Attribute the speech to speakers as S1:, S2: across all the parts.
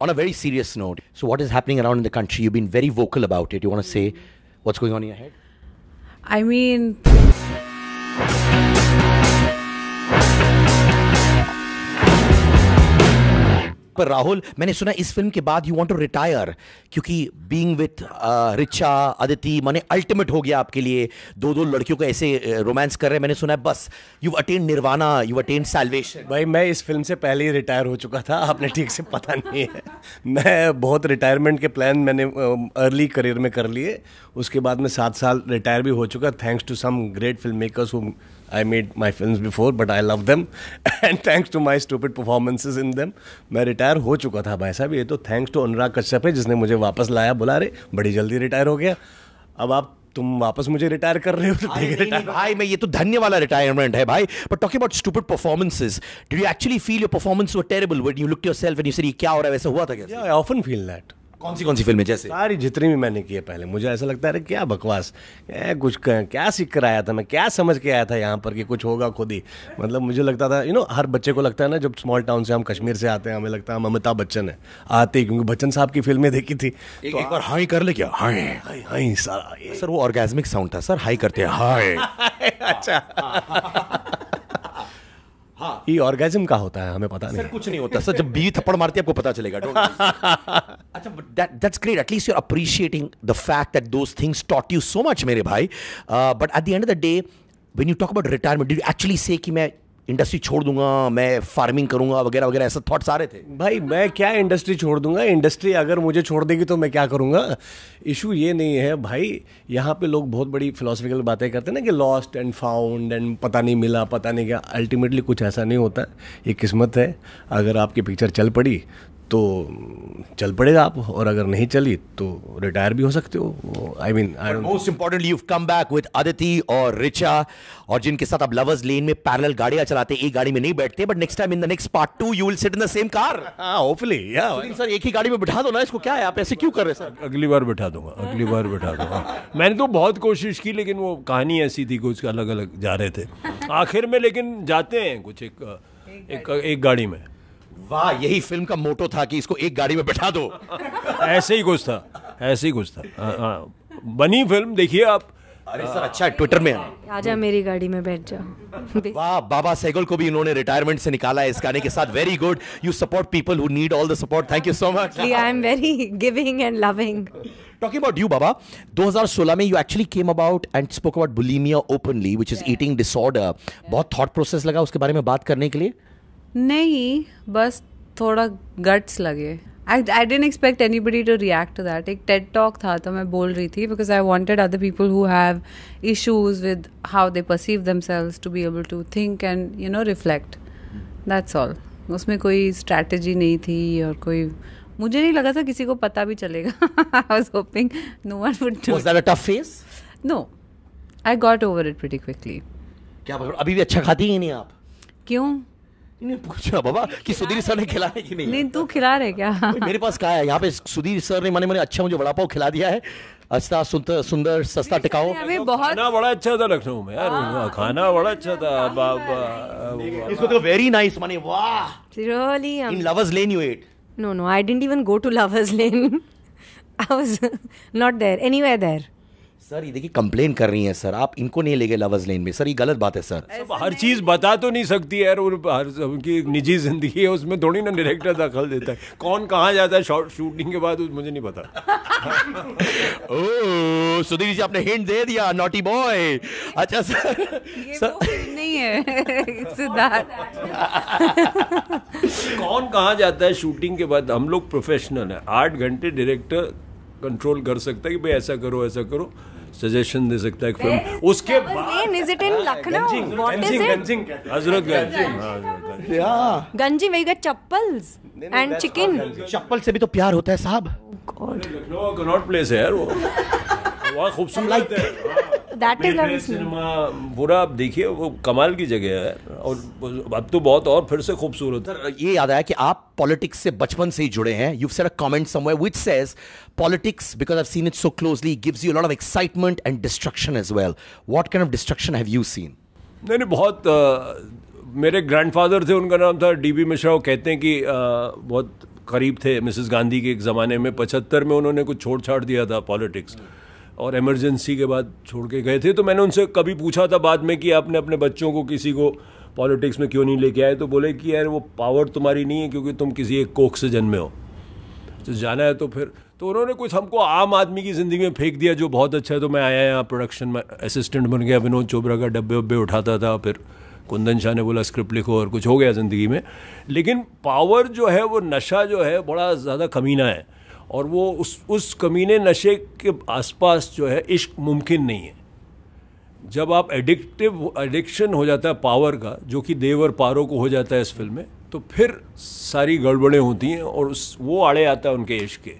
S1: on a very serious note, so what is happening around in the country? You've been very vocal about it. You want to say what's going on in your head?
S2: I mean.
S1: पर राहुल मैंने सुना इस film के बाद you want to retire क्योंकि being with uh, Richa Aditi माने ultimate हो गया आपके लिए दो दो लड़कियों को ऐसे रोमांस uh, कर रहे हैं मैंने सुना है बस you
S3: attain nirvana you attain salvation भाई मैं इस फिल्म से पहले ही रिटायर हो चुका था आपने ठीक से पता नहीं है मैं बहुत रिटायरमेंट के प्लान मैंने अर्ली uh, करियर में कर लिए उसके बाद में सात साल रिटायर भी हो चुका thanks to some great film makers who I made my film before but I love them and thanks to my stupid performances in them मैं रिटायर हो चुका था भाई साहब ये तो थैंक्स टू अनुराग कश्यप है जिसने मुझे वापस लाया बुला रहे बड़ी जल्दी रिटायर हो गया अब आप तुम वापस मुझे रिटायर कर रहे हो तो नहीं, नहीं, नहीं, भाई मैं ये तो धन्य वाला रिटायरमेंट है भाई
S1: but talking about stupid performances do you actually feel your performance were terrible what you look yourself and you said क्या हो रहा है
S3: वैसे हुआ था क्या आई ऑफन फील दैट कौन सी कौन सी फिल्में जैसे सारी जितनी भी मैंने की है पहले मुझे ऐसा लगता है क्या बकवास कुछ क्या सीख कर आया था मैं क्या समझ के आया था यहाँ पर कि कुछ होगा खुद ही मतलब मुझे लगता था यू नो हर बच्चे को लगता है ना जब स्मॉल टाउन से हम कश्मीर से आते हैं हमें लगता है हम अमिताभ बच्चन है आते ही क्योंकि बच्चन साहब की फिल्में देखी थी एक, तो एक बार हाई कर ले क्या हाई हाई हाई सर वो ऑर्गेजमिक साउंड था सर हाई करते हैं हाई अच्छा हाँ। ये ऑर्गेजम का होता है हमें पता नहीं कुछ नहीं होता सर जब बीवी थप्पड़ मारती है आपको पता
S1: चलेगा अच्छा that that's great at least you are appreciating the fact that those things taught you so much मेरे भाई but at the end of the day when you talk about retirement, did you actually say कि
S3: मैं industry छोड़ दूंगा मैं farming करूंगा वगैरह वगैरह ऐसा थॉट्स आ रहे थे भाई मैं क्या इंडस्ट्री छोड़ दूंगा इंडस्ट्री अगर मुझे छोड़ देगी तो मैं क्या करूंगा इशू ये नहीं है भाई यहाँ पे लोग बहुत बड़ी फिलोसफिकल बातें करते हैं ना कि लॉस्ट एंड फाउंड एंड पता नहीं मिला पता नहीं क्या अल्टीमेटली कुछ ऐसा नहीं होता ये किस्मत है अगर आपकी पिक्चर चल पड़ी तो चल पड़ेगा आप और अगर नहीं चली तो रिटायर भी हो सकते हो I mean most importantly you come back with Aditi और रिचा और जिनके साथ आप लवर्स लेन में पैरल
S1: गाड़ियां चलाते एक गाड़ी में नहीं बैठते but next time in the next part two you will sit in the same car
S3: hopefully या
S4: सर एक ही गाड़ी में बिठा दो ना इसको क्या है आप ऐसे क्यों कर रहे सर अगली बार बिठा दूंगा अगली बार बिठा दूंगा मैंने तो बहुत कोशिश की लेकिन वो कहानी ऐसी थी कुछ अलग अलग जा रहे थे आखिर में लेकिन जाते हैं कुछ एक, एक गाड़ी में वाह यही फिल्म का मोटो था कि इसको एक गाड़ी में बैठा दो ऐसे ही कुछ था ऐसे ही कुछ था आ, आ, बनी फिल्म देखिए आप अरे सर अच्छा ट्विटर में
S2: आजा मेरी गाड़ी में बैठ जाओ वाह
S1: बाबा सैगल को भी इन्होंने रिटायरमेंट से निकाला है इस गाने के साथ very good you support people who need all the support thank you so much I
S2: am very giving and loving
S1: talking about you Baba 2016 में you actually came about and spoke about bulimia openly which is eating disorder बहुत thought process लगा उसके बारे में बात करने के लिए
S2: नहीं बस थोड़ा गट्स लगे I I didn't expect anybody to react to that एक टेट टॉक था तो मैं बोल रही थी because I wanted other people who have issues with how they perceive themselves to be able to think and you know reflect that's all उसमें कोई strategy नहीं थी और कोई मुझे नहीं लगा था किसी को पता भी चलेगा I was hoping no one tough face no I got over it वेटी क्विकली क्या अभी भी अच्छा खाती ही नहीं आप क्यों नहीं पूछा बाबा कि सुधीर सर ने खिला है कि नहीं नहीं तू खिला रहे क्या
S1: मेरे पास कहा है यहाँ पे सुधीर सर ने मैंने मैंने अच्छा मुझे वड़ा पाव खिला दिया है अच्छा सुंदर सुंदर सस्ता टिकाओ
S4: बहुत खाना बड़ा अच्छा था लखनऊ में यार हाँ। हाँ, खाना बड़ा अच्छा था बाबा अच्छा। इसको तो वेरी नाइस माने वाह
S2: in
S4: Lovers Lane you at
S2: no no I didn't even go to Lovers Lane I was not there anywhere there
S4: sir ये देखिए
S1: कंप्लेन कर रही है सर आप इनको नहीं ले गए लवर्स लेन में सर ये गलत बात है सर
S4: हर चीज बता तो नहीं सकती है हर उनकी निजी जिंदगी है उसमें थोड़ी ना डायरेक्टर दखल देता है कौन कहाँ जाता है शॉर्ट शूटिंग के बाद मुझे नहीं पता ओ सुधीर जी आपने हिंट दे दिया नॉटी बॉय अच्छा सर सर
S2: नहीं है सिद्धार्थ
S4: कौन कहाँ जाता है शूटिंग के बाद हम लोग प्रोफेशनल है आठ घंटे डायरेक्टर कंट्रोल कर सकता है कि भाई ऐसा करो ऐसा करो सजेशन दे सकता है फिल्म उसके बाद हजरतगंज
S1: हाँ,
S2: गंजी वही चप्पल्स एंड चिकन
S1: चप्पल से भी तो प्यार होता है साहब
S4: गॉड लखनऊ का नॉट प्लेस है यार वो दैट इज सिनेमा बुरा आप देखिए वो कमाल की जगह है और अब तो बहुत और फिर से खूबसूरत ये याद आया कि आप पॉलिटिक्स से बचपन से ही जुड़े
S1: हैं you said a comment somewhere which says politics because I seen it so closely gives you lot of excitement and destruction as well what kind of destruction have you seen
S4: नहीं नहीं बहुत uh, मेरे grandfather थे उनका नाम था dB Mishra वो कहते हैं कि uh, बहुत करीब थे मिसेस गांधी के एक ज़माने में पचहत्तर में उन्होंने कुछ छोड़ छाड़ दिया था पॉलिटिक्स hmm. और इमरजेंसी के बाद छोड़ के गए थे तो मैंने उनसे कभी पूछा था बाद में कि आपने अपने बच्चों को किसी को पॉलिटिक्स में क्यों नहीं लेके आए तो बोले कि यार वो पावर तुम्हारी नहीं है क्योंकि तुम किसी एक कोख से जन्मे हो तो जाना है तो फिर तो उन्होंने कुछ हमको आम आदमी की ज़िंदगी में फेंक दिया जो बहुत अच्छा है तो मैं आया यहाँ प्रोडक्शन में असिस्टेंट बन गया विनोद चोपड़ा का डब्बे वब्बे उठाता था फिर कुंदन शाह ने बोला स्क्रिप्ट लिखो और कुछ हो गया ज़िंदगी में लेकिन पावर जो है वो नशा जो है बड़ा ज़्यादा कमीना है और वो उस उस कमीने नशे के आसपास जो है इश्क मुमकिन नहीं है जब आप एडिक्टिव एडिक्शन हो जाता है पावर का जो कि देव और पारो को हो जाता है इस फिल्म में तो फिर सारी गड़बड़ें होती हैं और उस वो आड़े आता है उनके इश्क के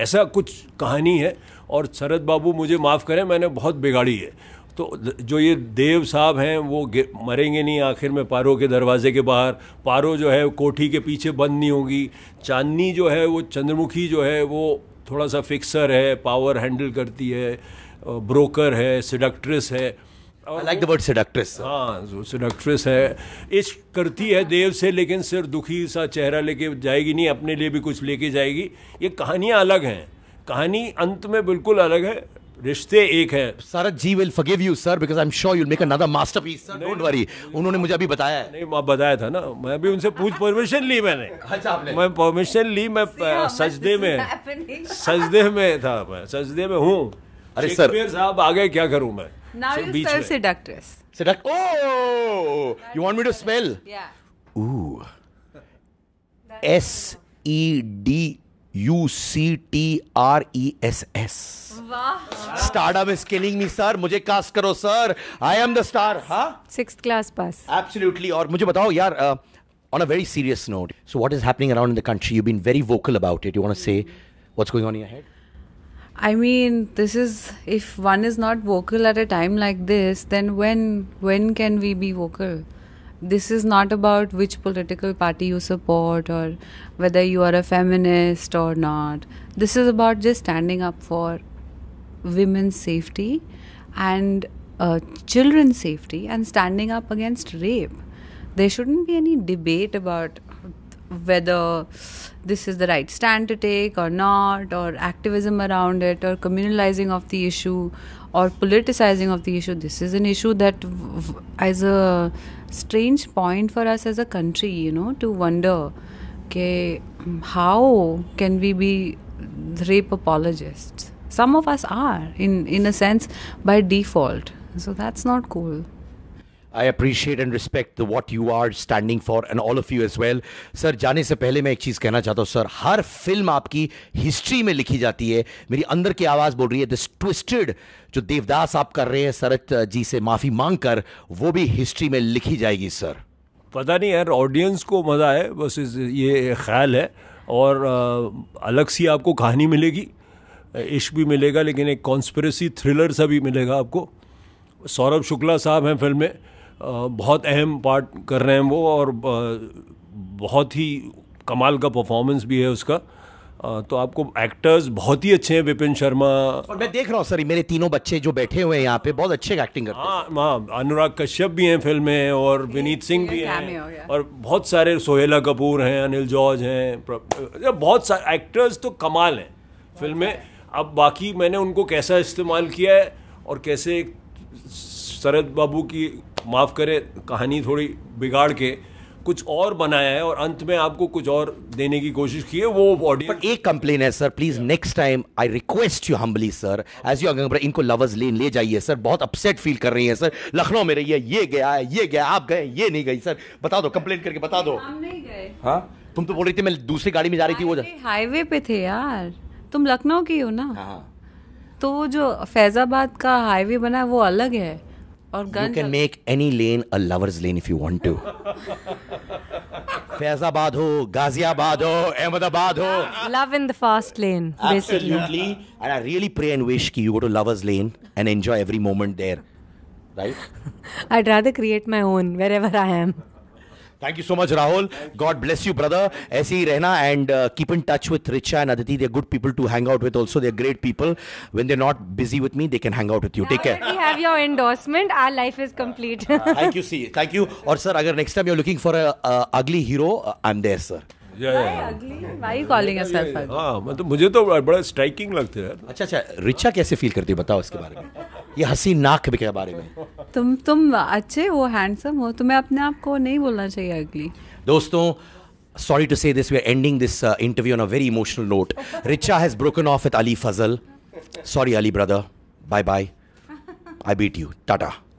S4: ऐसा कुछ कहानी है और शरद बाबू मुझे माफ़ करें मैंने बहुत बिगाड़ी है तो जो ये देव साहब हैं वो मरेंगे नहीं आखिर में पारो के दरवाजे के बाहर पारो जो है कोठी के पीछे बंद नहीं होगी चांदनी जो है वो चंद्रमुखी जो है वो थोड़ा सा फिक्सर है पावर हैंडल करती है ब्रोकर है सिडक्ट्रेस है लाइक द वर्ड सिडक्ट्रेस हाँ सिडक्ट्रेस है इस करती है देव से लेकिन सिर्फ दुखी सा चेहरा लेके जाएगी नहीं अपने लिए भी कुछ लेके जाएगी ये कहानियाँ अलग हैं कहानी अंत में बिल्कुल अलग है रिश्ते एक है
S1: sir ji will forgive you sir because I am sure you make another masterpiece sir don't worry उन्होंने मुझे अभी बताया
S4: है नहीं आप बताया था ना मैं अभी उनसे पूछ परमिशन ली मैंने अच्छा आपने मैं परमिशन ली मैं सजदे में सजदे में था मैं सजदे में हूं अरे सर साहब आगे क्या करूं मैं now you you oh! smell seduced oh you want me to smell या O S E D
S1: U C T R E S S stardom is killing sir मुझे कास्ट करो sir I am the star हा six class pass absolutely और मुझे बताओ यार on a very serious note so what is happening around in the country you been very vocal about it you want से what's going on your head
S2: I mean this is if one is not vocal at a time like this then when when can we be vocal this is not about which political party you support or whether you are a feminist or not. This is about just standing up for women's safety and uh, children's safety and standing up against rape. There shouldn't be any debate about whether this is the right stand to take or not, or activism around it, or communalizing of the issue, or politicizing of the issue. This is an issue that as a strange point for us as a country, you know, to wonder okay, how can we be rape apologists? Some of us are, in, in a sense, by default. So that's not cool.
S1: I appreciate and respect what you are standing for and all of you as well sir जाने से पहले मैं एक चीज़ कहना चाहता हूँ sir हर फिल्म आपकी हिस्ट्री में लिखी जाती है मेरी अंदर की आवाज़ बोल रही है दिस ट्विस्टेड जो देवदास आप कर रहे हैं सरत जी से माफ़ी मांग कर वो भी हिस्ट्री में लिखी जाएगी सर
S4: पता नहीं यार ऑडियंस को मज़ा है बस ये ख्याल है और अलग सी आपको कहानी मिलेगी इश्क भी मिलेगा लेकिन एक कॉन्स्परेसी थ्रिलर सा भी मिलेगा आपको सौरभ शुक्ला साहब हैं फिल्म में बहुत अहम पार्ट कर रहे हैं वो और बहुत ही कमाल का परफॉर्मेंस भी है उसका तो आपको एक्टर्स बहुत ही अच्छे हैं विपिन शर्मा और मैं देख रहा हूँ सर मेरे तीनों बच्चे जो बैठे हुए हैं यहाँ पे बहुत अच्छे एक्टिंग करते हैं हाँ, हाँ अनुराग कश्यप भी हैं फिल्म में और विनीत सिंह भी हैं और बहुत सारे सोहेला कपूर हैं अनिल जॉर्ज हैं बहुत सारे एक्टर्स तो कमाल हैं फिल्म में अब बाकी मैंने उनको कैसा इस्तेमाल किया है और कैसे शरद बाबू की माफ़ करें कहानी थोड़ी बिगाड़ के कुछ और बनाया है और अंत में आपको कुछ और देने की कोशिश की है वो
S1: ऑडियंस पर एक कंप्लेन है sir please next time I request you humbly sir as you अगर इनको लवर्स लेन ले जाइए सर बहुत अपसेट फील कर रही है सर लखनऊ में रहिए ये गया है ये गया आप गए ये नहीं गई सर बता दो कंप्लेन करके बता दो हम नहीं गए हाँ तुम तो बोल रही थी मैं दूसरी गाड़ी में जा रही थी वो
S2: हाईवे पे थे यार तुम लखनऊ की हो ना तो वो जो फैजाबाद का हाईवे बना है वो अलग है you can
S1: make any lane a lover's lane if you want to. Faizabad ho, Ghaziabad ho, Ahmedabad ho.
S2: Love in the fast lane, Absolutely.
S1: And I really pray and wish ki you go to lover's lane and enjoy every moment there. Right?
S2: I'd rather create my own wherever I am.
S1: Thank you so much, Rahul. God bless you, brother. ऐसे ही and uh, keep in touch with Richa and Aditi. They're good people to hang out with. Also, they're great people. When they're not busy with me, they can hang out with you. Now Take care. We
S2: have your endorsement. Our life is complete. Thank
S1: you, see. Thank you. Or sir, अगर next time you're looking for a ugly hero, uh, I'm there, sir.
S4: हाँ तो मुझे तो बड़ा striking लगते हैं अच्छा अच्छा
S1: रिचा कैसे फील करती है बताओ इसके बारे में ये हंसी नाक के बारे में
S2: तुम तुम अच्छे हो हैंडसम हो तुम्हें अपने आप को नहीं बोलना चाहिए अगली
S1: दोस्तों Sorry to say this, we are ending this uh, interview on a very emotional note. Richa has broken off with Ali Fazal. Sorry, Ali brother. Bye bye. I beat you. Tata.